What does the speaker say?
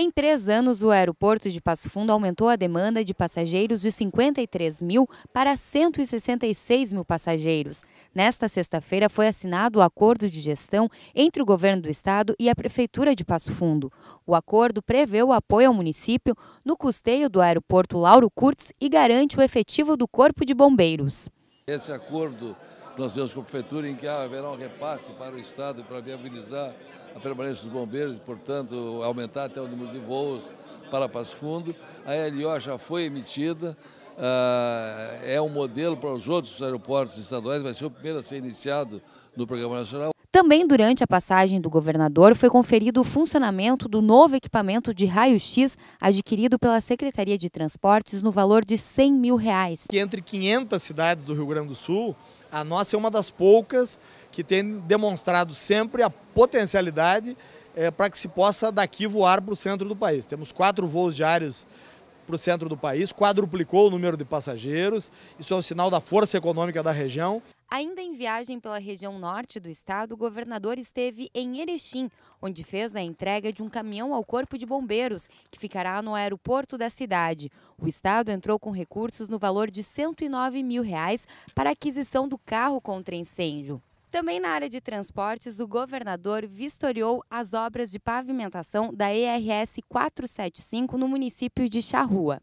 Em três anos, o aeroporto de Passo Fundo aumentou a demanda de passageiros de 53 mil para 166 mil passageiros. Nesta sexta-feira, foi assinado o acordo de gestão entre o governo do estado e a prefeitura de Passo Fundo. O acordo prevê o apoio ao município no custeio do aeroporto Lauro Kurtz e garante o efetivo do Corpo de Bombeiros. Esse acordo nós com a Prefeitura em que ah, haverá um repasse para o Estado para viabilizar a permanência dos bombeiros e, portanto, aumentar até o número de voos para Passo Fundo. A LO já foi emitida, ah, é um modelo para os outros aeroportos estaduais, vai ser o primeiro a ser iniciado no Programa Nacional. Também durante a passagem do governador foi conferido o funcionamento do novo equipamento de raio-x adquirido pela Secretaria de Transportes no valor de 100 mil reais. Entre 500 cidades do Rio Grande do Sul, a nossa é uma das poucas que tem demonstrado sempre a potencialidade é, para que se possa daqui voar para o centro do país. Temos quatro voos diários para o centro do país, quadruplicou o número de passageiros, isso é um sinal da força econômica da região. Ainda em viagem pela região norte do estado, o governador esteve em Erechim, onde fez a entrega de um caminhão ao Corpo de Bombeiros, que ficará no aeroporto da cidade. O estado entrou com recursos no valor de 109 mil reais para a aquisição do carro contra incêndio. Também na área de transportes, o governador vistoriou as obras de pavimentação da ERS 475 no município de Charrua.